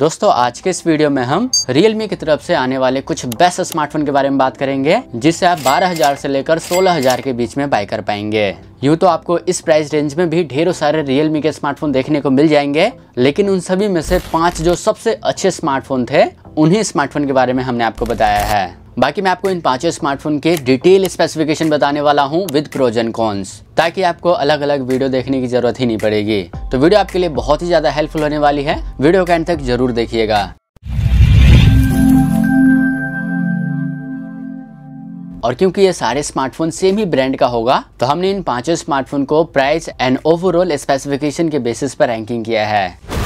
दोस्तों आज के इस वीडियो में हम Realme की तरफ से आने वाले कुछ बेस्ट स्मार्टफोन के बारे में बात करेंगे जिसे आप 12,000 से लेकर 16,000 के बीच में बाय कर पाएंगे यूँ तो आपको इस प्राइस रेंज में भी ढेरों सारे Realme के स्मार्टफोन देखने को मिल जाएंगे लेकिन उन सभी में से पांच जो सबसे अच्छे स्मार्टफोन थे उन्ही स्मार्टफोन के बारे में हमने आपको बताया है बाकी मैं आपको इन पांचों स्मार्टफोन के डिटेल स्पेसिफिकेशन बताने वाला हूँ विद प्रोजन कॉन्स ताकि आपको अलग अलग वीडियो देखने की जरूरत ही नहीं पड़ेगी तो वीडियो आपके लिए बहुत ही ज्यादा हेल्पफुल होने वाली है वीडियो का एंड तक जरूर देखिएगा और क्योंकि ये सारे स्मार्टफोन सेम ही ब्रांड का होगा तो हमने इन पांचों स्मार्टफोन को प्राइस एंड ओवरऑल स्पेसिफिकेशन के बेसिस पर रैंकिंग किया है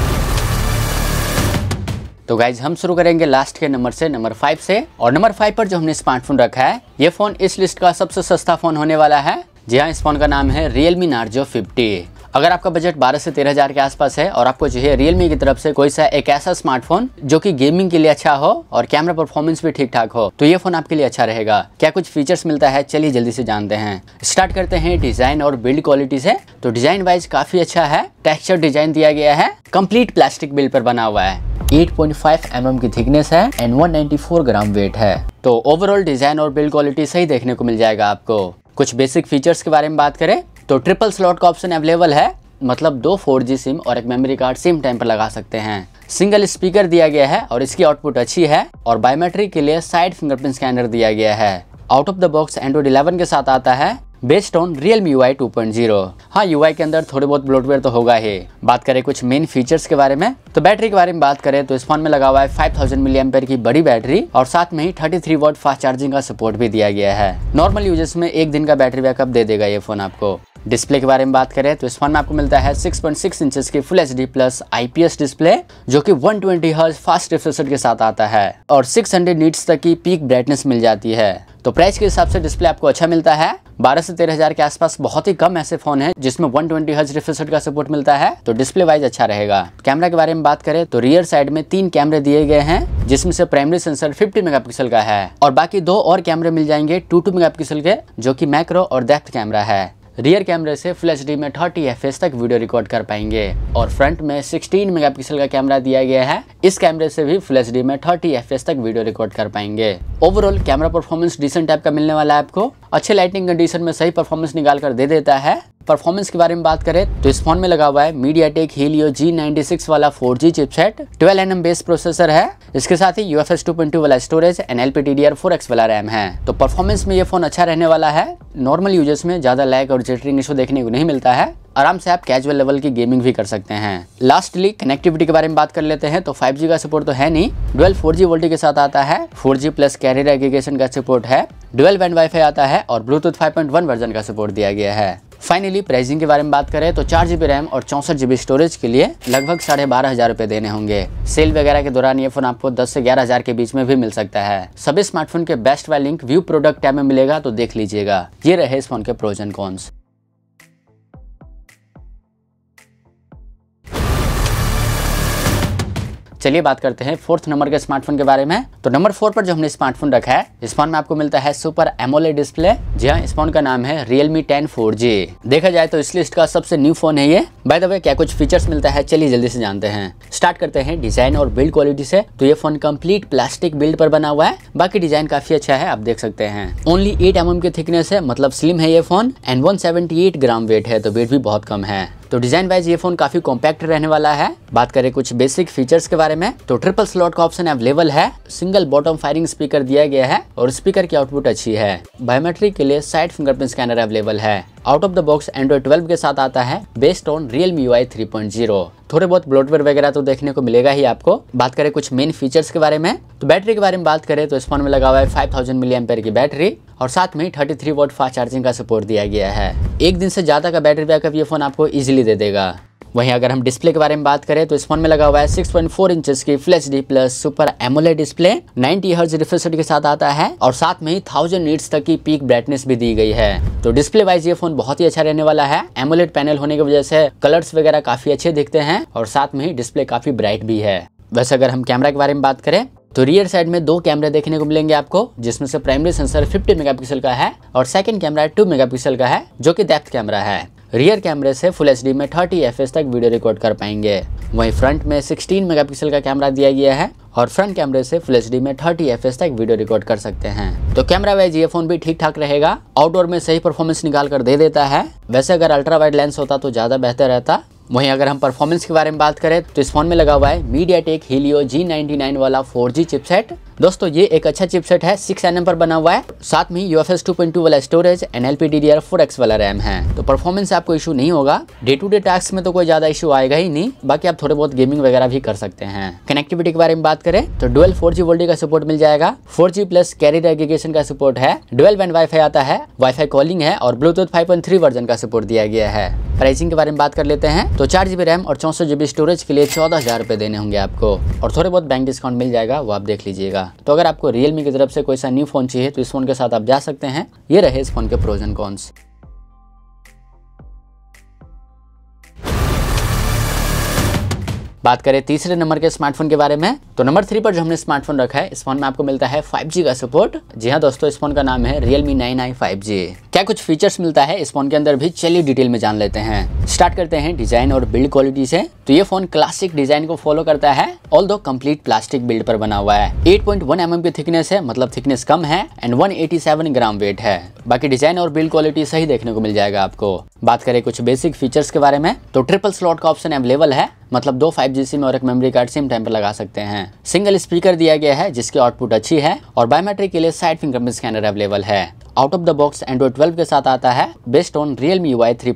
तो गाइज हम शुरू करेंगे लास्ट के नंबर से नंबर फाइव से और नंबर फाइव पर जो हमने स्मार्टफोन रखा है ये फोन इस लिस्ट का सबसे सस्ता फोन होने वाला है जी हाँ इस फोन का नाम है रियलमी नार्जो फिफ्टी अगर आपका बजट 12 से 13000 के आसपास है और आपको जो है रियलमी की तरफ से कोई सा एक ऐसा स्मार्टफोन जो कि गेमिंग के लिए अच्छा हो और कैमरा परफॉर्मेंस भी ठीक ठाक हो तो ये फोन आपके लिए अच्छा रहेगा क्या कुछ फीचर्स मिलता है चलिए जल्दी से जानते हैं स्टार्ट करते हैं डिजाइन और बिल्ड क्वालिटी से तो डिजाइन वाइज काफी अच्छा है टेक्सचर डिजाइन दिया गया है कम्प्लीट प्लास्टिक बिल्ड पर बना हुआ है 8.5 mm की थिकनेस है एंड 194 ग्राम वेट है तो ओवरऑल डिजाइन और बिल्ड क्वालिटी सही देखने को मिल जाएगा आपको कुछ बेसिक फीचर्स के बारे में बात करें तो ट्रिपल स्लॉट का ऑप्शन अवेलेबल है मतलब दो फोर सिम और एक मेमोरी कार्ड सिम टाइम पर लगा सकते हैं सिंगल स्पीकर दिया गया है और इसकी आउटपुट अच्छी है और बायोमेट्रिक के लिए साइड फिंगरप्रिंट स्कैनर दिया गया है out of the box Android 11 के साथ आता है based on Realme U I two point zero हाँ यू के अंदर थोड़े बहुत ब्लोटवेयर तो होगा ही बात करें कुछ मेन फीचर्स के बारे में तो बैटरी के बारे में बात करें तो इस फोन में लगा हुआ है फाइव थाउजेंड की बड़ी बैटरी और साथ में ही thirty three watt fast charging का सपोर्ट भी दिया गया है नॉर्मल यूजर्स में एक दिन का बैटरी बैकअप दे देगा ये फोन आपको डिस्प्ले के बारे में बात करें तो इस फोन में आपको मिलता है 6.6 इंचेस की full H plus IPS display जो कि 120 ट्वेंटी फास्ट रिफ्रेशर के साथ आता है और 600 हंड्रेड नीट्स तक की पीक ब्राइटनेस मिल जाती है तो प्राइस के हिसाब से डिस्प्ले आपको अच्छा मिलता है बारह से तेरह हजार के आसपास बहुत ही कम ऐसे फोन है जिसमें 120 ट्वेंटी हज रिफ्रेशर का सपोर्ट मिलता है तो डिस्प्ले वाइज अच्छा रहेगा कैमरा के बारे में बात करें तो रियर साइड में तीन कैमरे दिए गए हैं जिसमें से प्राइमरी सेंसर 50 मेगापिक्सल का है और बाकी दो और कैमरे मिल जाएंगे टू टू मेगापिक्सल के जो की मैक्रो और डेप्थ कैमरा है रियर कैमरे से फुल एच में थर्टी एफ तक वीडियो रिकॉर्ड कर पाएंगे और फ्रंट में 16 मेगापिक्सल का कैमरा दिया गया है इस कैमरे से भी फुल एच में थर्टी एफ तक वीडियो रिकॉर्ड कर पाएंगे overall camera performance decent type का मिलने वाला है आपको अच्छे लाइटिंग कंडीशन में सही परफॉर्मेंस निकाल कर दे देता है परफॉर्मेंस के बारे में बात करें तो इस फोन में लगा हुआ है MediaTek Helio G six वाला four G chipset twelve N M base processor है इसके साथ ही यू एफ वाला storage N L P T D R four X वाला रैम है तो परफॉर्मेंस में ये फोन अच्छा रहने वाला है नॉर्मल यूजर्स में ज्यादा लैग और जेटरिंग इशू देखने को नहीं मिलता है आराम से आप कैजुअल लेवल की गेमिंग भी कर सकते हैं लास्टली कनेक्टिविटी के बारे में बात कर लेते हैं तो 5G का सपोर्ट तो है नहीं डुअल 4G वोल्टी के साथ आता है 4G प्लस कैरियर एग्रीगेशन का सपोर्ट है डुअल बैंड वाईफाई आता है और ब्लूटूथ 5.1 वर्जन का सपोर्ट दिया गया है फाइनली प्राइसिंग के बारे में बात करें तो चार जीबी रैम और चौसठ जीबी स्टोरेज के लिए लगभग साढ़े बारह हजार रुपए देने होंगे सेल वगैरह के दौरान ये फोन आपको दस से ग्यारह हजार के बीच में भी मिल सकता है सभी स्मार्टफोन के बेस्ट वाला लिंक व्यू प्रोडक्ट टैब में मिलेगा तो देख लीजिएगा ये रहे इस फोन के प्रोजन कॉन्स चलिए बात करते हैं फोर्थ नंबर के स्मार्टफोन के बारे में तो नंबर फोर पर जो हमने स्मार्टफोन रखा है इस फोन में आपको मिलता है सुपर एमोले डिस्प्ले जी हाँ इस फोन का नाम है रियलमी टेन फोर देखा जाए तो इस लिस्ट का सबसे न्यू फोन है ये बाय द वे क्या कुछ फीचर्स मिलता है चलिए जल्दी से जानते हैं स्टार्ट करते हैं डिजाइन और बिल्ड क्वालिटी से तो ये फोन कंप्लीट प्लास्टिक बिल्ड पर बना हुआ है बाकी डिजाइन काफी अच्छा है आप देख सकते हैं ओनली एट एम के थिकनेस है मतलब स्लिम है ये phone and one gram weight है तो वेट भी बहुत कम है तो डिजाइन वाइज ये फोन काफी कॉम्पैक्ट रहने वाला है बात करें कुछ बेसिक फीचर्स के बारे में तो ट्रिपल स्लॉट का ऑप्शन अवेलेबल है सिंगल बॉटम फायरिंग स्पीकर दिया गया है और स्पीकर की आउटपुट अच्छी है बायोमेट्रिक के लिए साइड फिंगरप्रिंट स्कैनर अवेलेबल है out of the box Android twelve के साथ आता है based on Realme I three point zero थोड़े बहुत ब्लोटवेयर वगैरह तो देखने को मिलेगा ही आपको बात करें कुछ मेन फीचर्स के बारे में तो बैटरी के बारे में बात करें तो इस फोन में लगा हुआ है फाइव थाउजेंड मिली एम्पेयर की बैटरी और साथ में 33 थ्री वोट फास्ट चार्जिंग का सपोर्ट दिया गया है एक दिन से ज़्यादा का बैटरी बैकअप ये फ़ोन आपको इजिली दे देगा वहीं अगर हम डिस्प्ले के बारे में बात करें तो इस फोन में लगा हुआ है 6.4 पॉइंट की flash D plus super AMOLED display 90 hertz refresh के साथ आता है और साथ में ही थाउजेंड नीट्स तक की पीक ब्राइटनेस भी दी गई है तो डिस्प्ले वाइज ये फोन बहुत ही अच्छा रहने वाला है एमोलेट पैनल होने की वजह से कलर्स वगैरह काफी अच्छे दिखते हैं और साथ में ही डिस्प्ले काफी ब्राइट भी है वैसे अगर हम कैमरा के बारे में बात करें तो रियर साइड में दो कैमरे देखने को मिलेंगे आपको जिसमें से प्राइमरी सेंसर 50 मेगापिक्सल का है और सेकंड कैमरा 2 मेगापिक्सल का है जो कि डेप्थ कैमरा है रियर कैमरे से फुल एच में थर्टी एफ तक वीडियो रिकॉर्ड कर पाएंगे वहीं फ्रंट में 16 मेगापिक्सल का कैमरा दिया गया है और फ्रंट कैमरे से फुल एच में 30 एफ तक वीडियो रिकॉर्ड कर सकते हैं तो कैमरा वाइज ये फोन भी ठीक ठाक रहेगा आउटडोर में सही परफॉर्मेंस निकाल कर दे देता है वैसे अगर अल्ट्रा वाइड लेंस होता तो ज़्यादा बेहतर रहता वहीं अगर हम परफॉर्मेंस के बारे में बात करें तो इस फोन में लगा हुआ है मीडिया टेक हीलियो जी वाला फोर चिपसेट दोस्तों ये एक अच्छा चिपसेट है सिक्स एन पर बना हुआ है साथ में U F S two point two वाला storage N L P D D R four X वाला रैम है तो परफॉर्मेंस आपको इशू नहीं होगा डे टू डे टास्क में तो कोई ज्यादा इशू आएगा ही नहीं बाकी आप थोड़े बहुत गेमिंग वगैरह भी कर सकते हैं कनेक्टिविटी के बारे में बात करें तो डुअल फोर जी का सपोर्ट मिल जाएगा four G plus carrier aggregation का सपोर्ट है डुअल बैंड वाई आता है वाई कॉलिंग है और Bluetooth five point three version का सपोर्ट दिया गया है प्राइसिंग के बारे में बात कर लेते हैं तो चार जीबी रैम और चौसठ जीबी स्टोरेज के लिए चौदह हजार रुपए देने होंगे आपको और थोड़े बहुत बैंक डिस्काउंट मिल जाएगा वो आप देख लीजिएगा मिलेगा तो अगर आपको रियलमी की तरफ से कोई सा न्यू फोन चाहिए तो इस फोन के साथ आप जा सकते हैं ये रहे इस फोन के प्रोजन कॉन्स बात करें तीसरे नंबर के स्मार्टफोन के बारे में तो नंबर थ्री पर जो हमने स्मार्टफोन रखा है इस फोन में आपको मिलता है 5G का सपोर्ट जी हाँ दोस्तों इस फोन का नाम है Realme 9i 5G क्या कुछ फीचर्स मिलता है इस फोन के अंदर भी चलिए डिटेल में जान लेते हैं स्टार्ट करते हैं डिजाइन और बिल्ड क्वालिटी से तो ये फोन क्लासिक डिजाइन को फॉलो करता है ऑल दो कम्प्लीट प्लास्टिक बिल्ड पर बना हुआ है एट पॉइंट mm की थिकनेस है मतलब थिकनेस कम है एंड सेवन ग्राम वेट है बाकी डिजाइन और बिल्ड क्वालिटी सही देखने को मिल जाएगा आपको बात करें कुछ बेसिक फीचर्स के बारे में तो ट्रिपल स्लॉट का ऑप्शन अवेलेबल है मतलब दो 5G सिम और एक मेमोरी कार्ड सिम टाइम पर लगा सकते हैं सिंगल स्पीकर दिया गया है जिसकी आउटपुट अच्छी है और बायोमेट्रिक के लिए साइड फिंगरप्रिंट स्कैनर अवेलेबल है out of the box Android 12 के साथ आता है best on Realme Y three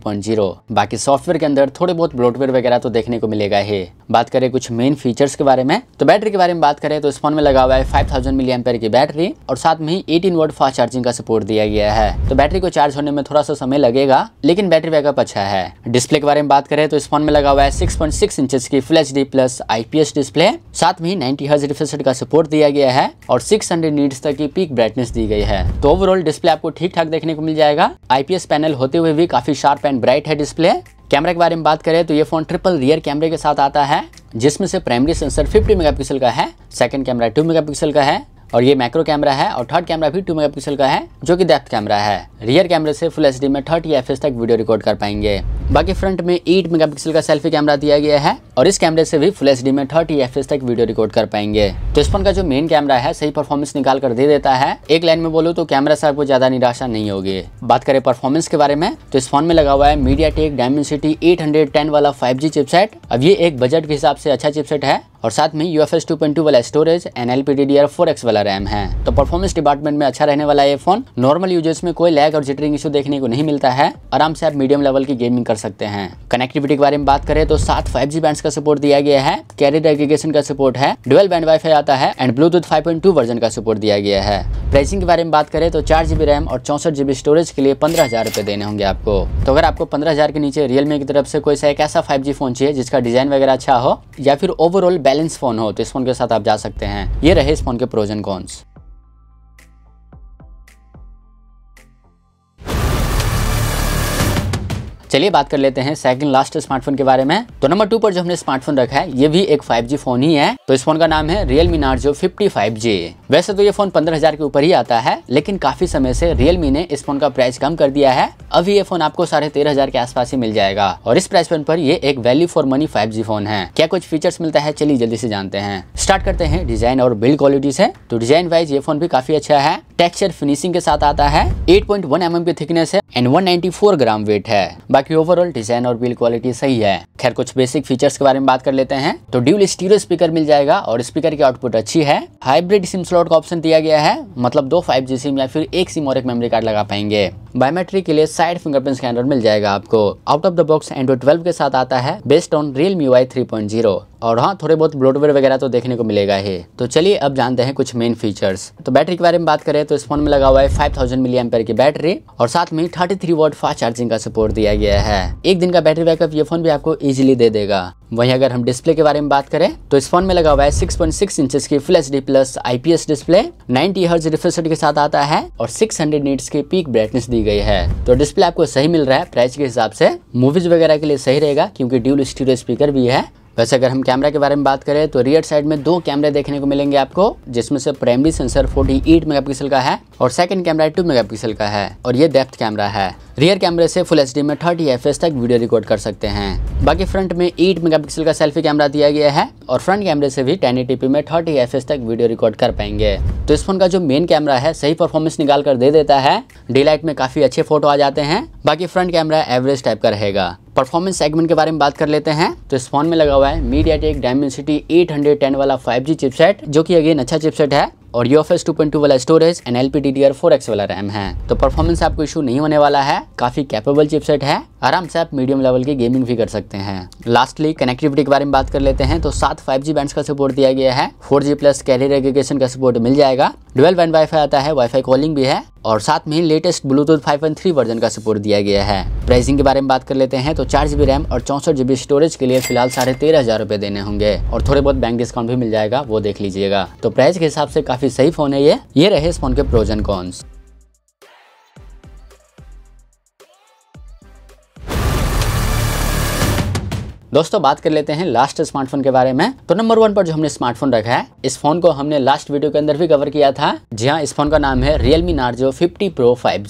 बाकी सॉफ्टवेयर के अंदर थोड़े बहुत ब्लोटवेयर वगैरह तो देखने को मिलेगा ही बात करें कुछ मेन फीचर्स के बारे में तो बैटरी के बारे में बात करें तो इस फोन में लगा हुआ है 5000 थाउजेंड की बैटरी और साथ में ही एटीन वोट फास्ट चार्जिंग का सपोर्ट दिया गया है तो बैटरी को चार्ज होने में थोड़ा सा समय लगेगा लेकिन बैटरी बैकअप अच्छा है डिस्प्ले के बारे में बात करें तो इस फोन में लगा हुआ है सिक्स पॉइंट सिक्स इंचज की full H D plus IPS display साथ में नाइनटी नाइन्टी रिफ्रेश का सपोर्ट दिया गया है और सिक्स हंड्रेड नीट्स तक की पीक ब्राइटनेस दी गई है तो ओवरऑल डिस्प्ले डिस्प्ले आपको ठीक ठाक देखने को मिल जाएगा आईपीएस पैनल होते हुए भी काफी शार्प एंड ब्राइट है डिस्प्ले कैमरा के बारे में बात करें तो ये फोन ट्रिपल रियर कैमरे के साथ आता है जिसमें से प्राइमरी सेंसर 50 मेगापिक्सल का है सेकंड कैमरा 2 मेगापिक्सल का है और ये मैक्रो कैमरा है और थर्ड कैमरा भी टू मेगापिक्सल का है जो कि डेप्थ कैमरा है रियर कैमरे से फुल एचडी में 30 एफ तक वीडियो रिकॉर्ड कर पाएंगे बाकी फ्रंट में 8 मेगापिक्सल का सेल्फी कैमरा दिया गया है और इस कैमरे से भी फुल एचडी में 30 एफ तक वीडियो रिकॉर्ड कर पाएंगे तो इस फोन का जो मेन कैमरा है सही परफॉर्मेंस निकाल कर दे देता है एक लाइन में बोलो तो कैमरा से आपको ज्यादा निराशा नहीं होगी बात करें परफॉर्मेंस के बारे में तो इस फोन में लगा हुआ है मीडिया टेक डायमेंसिटी एट वाला फाइव चिपसेट अब ये एक बजट के हिसाब से अच्छा चिपसेट है और साथ में U F S two point two वाला storage N L P D D R four X वाला रैम है तो परफॉर्मेंस डिपार्टमेंट में अच्छा रहने वाला ये फोन नॉर्मल यूजर्स में कोई लैग और जिटरिंग इशू देखने को नहीं मिलता है आराम से आप मीडियम लेवल की गेमिंग कर सकते हैं कनेक्टिविटी के बारे में बात करें तो सात फाइव जी बैंड का सपोर्ट दिया गया है कैरियर एग्रीगेशन का सपोर्ट है डुअल बैंड वाईफाई आता है and Bluetooth five point two version का सपोर्ट दिया गया है प्राइसिंग के बारे में बात करें तो चार जीबी रैम और चौसठ जीबी स्टोरेज के लिए पंद्रह हजार रुपए देने होंगे आपको तो अगर आपको पंद्रह हजार के नीचे रियलमी की तरफ से कोई सा एक ऐसा फाइव जी फोन चाहिए जिसका डिजाइन वगैरह अच्छा हो या फिर ओवरऑल बैलेंस फ़ोन हो तो इस फ़ोन के साथ आप जा सकते हैं ये रहे इस फ़ोन के प्रोजन कॉन्स चलिए बात कर लेते हैं सेकंड लास्ट स्मार्टफोन के बारे में तो नंबर टू पर जो हमने स्मार्टफोन रखा है ये भी एक 5G फोन ही है तो इस फोन का नाम है रियलमी Narzo 55G वैसे तो ये फोन 15000 के ऊपर ही आता है लेकिन काफी समय से रियलमी ने इस फोन का प्राइस कम कर दिया है अभी ये फोन आपको साढ़े तेरह हजार के आसपास ही मिल जाएगा और इस प्राइस पॉइंट पर ये एक value for money five phone है क्या कुछ फीचर्स मिलता है चलिए जल्दी से जानते हैं स्टार्ट करते हैं डिजाइन और बिल्ड क्वालिटी से तो डिजाइन वाइज ये फोन भी काफी अच्छा है टेक्सचर फिनिशिंग के साथ आता है एट पॉइंट एम की थिकनेस है एंड वन ग्राम वेट है बाकी ओवरऑल डिजाइन और बिल्ड क्वालिटी सही है खैर कुछ बेसिक फीचर्स के बारे में बात कर लेते हैं तो ड्यूल स्टीरो स्पीकर मिल जाएगा और स्पीकर की आउटपुट अच्छी है हाइब्रिड सिम स्लॉट का ऑप्शन दिया गया है मतलब दो फाइव सिम या फिर एक सिम और एक मेमोरी कार्ड लगा पाएंगे बायोमेट्रिक के लिए साइड फिंगरप्रिंट स्कैनर मिल जाएगा आपको out of the box Android twelve के साथ आता है based on Realme Y three point zero और हाँ थोड़े बहुत ब्लोडवेयर वगैरह तो देखने को मिलेगा ही तो चलिए अब जानते हैं कुछ मेन फीचर्स तो बैटरी के बारे में बात करें तो इस फोन में लगा हुआ है 5000 थाउजेंड मिली की बैटरी और साथ में 33 थ्री वोट फास्ट चार्जिंग का सपोर्ट दिया गया है एक दिन का बैटरी बैकअप ये फोन भी आपको इजिली दे देगा वहीं अगर हम डिस्प्ले के बारे में बात करें तो इस फोन में लगा हुआ है 6.6 पॉइंट इंचेस की full H plus IPS display 90 hertz refresh के साथ आता है और 600 हंड्रेड नीट्स की पीक ब्राइटनेस दी गई है तो डिस्प्ले आपको सही मिल रहा है प्राइस के हिसाब से मूवीज वगैरह के लिए सही रहेगा क्योंकि ड्यूल स्टूडियो स्पीकर भी है वैसे अगर हम कैमरा के बारे में बात करें तो रियर साइड में दो कैमरे देखने को मिलेंगे आपको जिसमें से प्राइमरी सेंसर 48 मेगापिक्सल का है और सेकंड कैमरा 2 मेगापिक्सल का है और ये डेप्थ कैमरा है रियर कैमरे से फुल एच में 30 एफ तक वीडियो रिकॉर्ड कर सकते हैं बाकी फ्रंट में 8 मेगापिक्सल का सेल्फी कैमरा दिया गया है और फ्रंट कैमरे से भी टेन में थर्टी एफ तक वीडियो रिकॉर्ड कर पाएंगे तो इस फोन का जो मेन कैमरा है सही परफॉर्मेंस निकाल कर दे देता है डे में काफी अच्छे फोटो आ जाते हैं बाकी फ्रंट कैमरा एवरेज टाइप का रहेगा परफॉर्मेंस सेगमेंट के बारे में बात कर लेते हैं तो इस फोन में लगा हुआ है मीडिया टेक डायमेंसिटी एट वाला फाइव चिपसेट जो कि अगेन अच्छा चिपसेट है और U F S two point two वाला storage N L P D D R four X वाला रैम है तो परफॉर्मेंस आपको इशू नहीं होने वाला है काफी कैपेबल चिपसेट है आराम से आप मीडियम लेवल की गेमिंग भी कर सकते हैं लास्टली कनेक्टिविटी के बारे में बात कर लेते हैं तो सात फाइव जी का सपोर्ट दिया गया है four G plus carrier aggregation का सपोर्ट मिल जाएगा ट्वेल्व बैंड वाईफाई आता है वाईफाई कॉलिंग भी है और साथ में ही latest Bluetooth five three version का सपोर्ट दिया गया है प्राइसिंग के बारे में बात कर लेते हैं तो चार जीबी रैम और चौसठ जीबी स्टोरेज के लिए फिलहाल साढ़े तेरह हजार रुपए देने होंगे और थोड़े बहुत बैंक डिस्काउंट भी मिल जाएगा वो देख लीजिएगा तो प्राइस के हिसाब से काफी सही फोन है ये ये रहे इस फोन के प्रोजन कॉन्स दोस्तों बात कर लेते हैं लास्ट स्मार्टफोन के बारे में तो नंबर वन पर जो हमने स्मार्टफोन रखा है इस फोन को हमने लास्ट वीडियो के अंदर भी कवर किया था जी हाँ इस फोन का नाम है Realme Narzo fifty pro five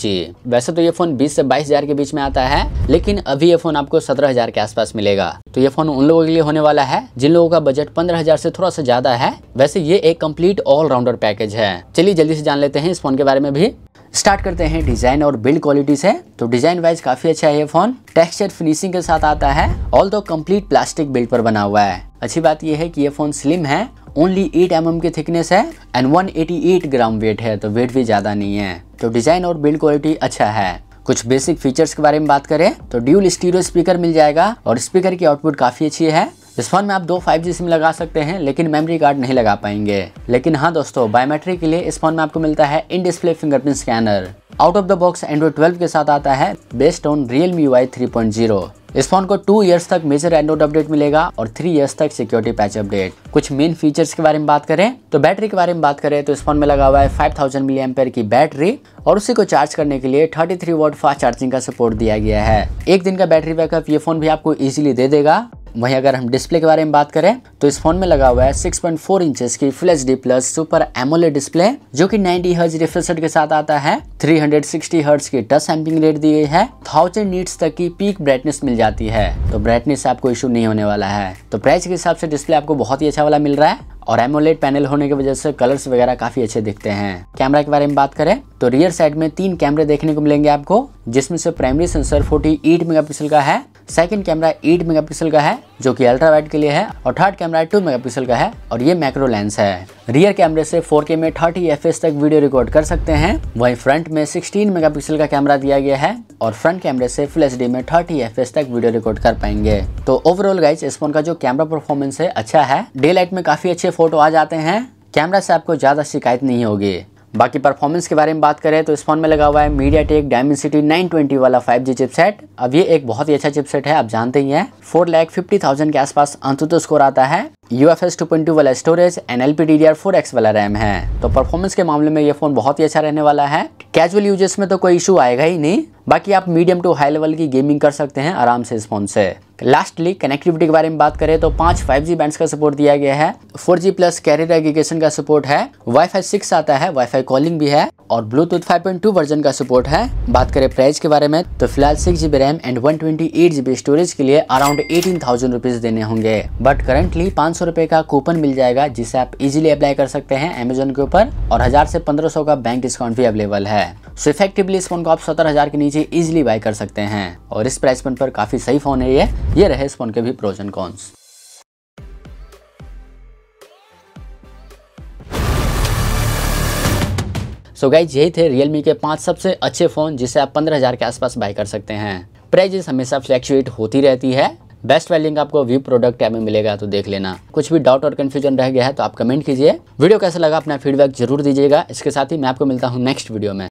वैसे तो ये फोन बीस से बाईस के बीच में आता है लेकिन अभी ये फोन आपको सत्रह के आसपास मिलेगा तो ये फोन उन लोगों के लिए होने वाला है जिन लोगों का बजट पंद्रह से थोड़ा सा ज्यादा है वैसे ये एक कम्प्लीट ऑलराउंडर पैकेज है चलिए जल्दी से जान लेते हैं इस फोन के बारे में भी स्टार्ट करते हैं डिज़ाइन और बिल्ड क्वालिटी से तो डिज़ाइन वाइज काफ़ी अच्छा है ये फ़ोन टेक्सचर फिनिशिंग के साथ आता है ऑल दो कम्प्लीट प्लास्टिक बिल्ड पर बना हुआ है अच्छी बात यह है कि ये फ़ोन स्लिम है ओनली 8 एम mm की थिकनेस है एंड 188 ग्राम वेट है तो वेट भी ज़्यादा नहीं है तो डिज़ाइन और बिल्ड क्वालिटी अच्छा है कुछ बेसिक फीचर्स के बारे में बात करें तो ड्यूल स्टीरियो स्पीकर मिल जाएगा और स्पीकर की आउटपुट काफ़ी अच्छी है इस फ़ोन में आप दो 5G सिम लगा सकते हैं लेकिन मेमोरी कार्ड नहीं लगा पाएंगे लेकिन हाँ दोस्तों बायोमेट्रिक के लिए इस फोन में आपको मिलता है in display fingerprint scanner out of the box Android 12 के साथ आता है based on Realme Y three इस फोन को टू इयर्स तक मेजर एंड्रॉइड अपडेट मिलेगा और थ्री इयर्स तक सिक्योरिटी पैच अपडेट कुछ मेन फीचर्स के बारे में बात करें तो बैटरी के बारे में बात करें तो इस फोन में लगा हुआ है 5000 थाउजेंड की बैटरी और उसी को चार्ज करने के लिए 33 थ्री वोट फास्ट चार्जिंग का सपोर्ट दिया गया है एक दिन का बैटरी बैकअप ये फोन भी आपको इजिली दे देगा वहीं अगर हम डिस्प्ले के बारे में बात करें तो इस फोन में लगा हुआ है 6.4 पॉइंट इंचेस की full H D plus super AMOLED display जो कि 90 हर्ज रिफ्रेश के साथ आता है 360 हर्ज की टच सैम्पिंग रेट दी गई है थाउजेंड नीट्स तक की पीक ब्राइटनेस मिल जाती है तो ब्राइटनेस आपको इशू नहीं होने वाला है तो प्राइस के हिसाब से डिस्प्ले आपको बहुत ही अच्छा वाला मिल रहा है और एमोलेट पैनल होने की वजह से कलर्स वगैरह काफी अच्छे दिखते हैं कैमरा के बारे में बात करें तो रियर साइड में तीन कैमरे देखने को मिलेंगे आपको जिसमें से प्राइमरी सेंसर 48 मेगापिक्सल का है सेकंड कैमरा 8 मेगापिक्सल का है जो कि अल्ट्रा वाइड के लिए है और थर्ड कैमरा 2 मेगापिक्सल का है और ये मैक्रो लेंस है रियर कैमरे से 4K में 30 एफ तक वीडियो रिकॉर्ड कर सकते हैं वहीं फ्रंट में 16 मेगापिक्सल का कैमरा दिया गया है और फ्रंट कैमरे से फुल एच में थर्टी एफ तक वीडियो रिकॉर्ड कर पाएंगे तो ओवरऑल गाइज इस फोन का जो कैमरा परफॉर्मेंस है अच्छा है डे लाइट में काफी अच्छे फोटो आ जाते हैं कैमरा से आपको ज़्यादा शिकायत नहीं होगी बाकी परफॉर्मेंस के बारे में बात करें तो इस फ़ोन में लगा हुआ है मीडिया टेक डायमेंसिटी नाइन वाला फाइव जी चिपसेट अब ये एक बहुत ही अच्छा चिपसेट है आप जानते ही हैं फोर लैख फिफ्टी थाउजेंड के आसपास अंतुत स्कोर आता है U F S two point two वाला storage N L P D D R four X वाला रैम है तो परफॉर्मेंस के मामले में ये फ़ोन बहुत ही अच्छा रहने वाला है कैजुअल यूजर्स में तो कोई इशू आएगा ही नहीं बाकी आप मीडियम टू हाई लेवल की गेमिंग कर सकते हैं आराम से इस फोन से लास्टली कनेक्टिविटी के बारे में बात करें तो पांच 5G बैंड्स का सपोर्ट दिया गया है 4G प्लस कैरियर एग्रीगेशन का सपोर्ट है वाईफाई 6 आता है वाईफाई कॉलिंग भी है और ब्लूटूथ 5.2 वर्जन का सपोर्ट है बात करें प्राइस के बारे में तो फिलहाल six GB RAM and one twenty eight GB storage के लिए अराउंड एटीन थाउजेंड रुपीज देने होंगे बट करेंटली पांच सौ रुपये का कूपन मिल जाएगा जिसे आप इजीली अप्लाई कर सकते हैं अमेजोन के ऊपर और हज़ार से पंद्रह सौ का बैंक डिस्काउंट भी अवेलेबल है सो इफेक्टिवली इस फोन को आप सत्तर हज़ार के नीचे इजीली बाय कर सकते हैं और इस प्राइस पॉइंट पर काफ़ी सही फ़ोन है ये ये रहे इस फोन के भी pros and cons so so guys यही थे रियलमी के पांच सबसे अच्छे फ़ोन जिसे आप 15000 के आसपास बाय कर सकते हैं प्राइजेस हमेशा फ्लैक्चुएट होती रहती है बेस्ट वैल्यू का आपको व्यू प्रोडक्ट में मिलेगा तो देख लेना कुछ भी डाउट और कंफ्यूजन रह गया है तो आप कमेंट कीजिए वीडियो कैसा लगा अपना फीडबैक जरूर दीजिएगा इसके साथ ही मैं आपको मिलता हूँ नेक्स्ट वीडियो में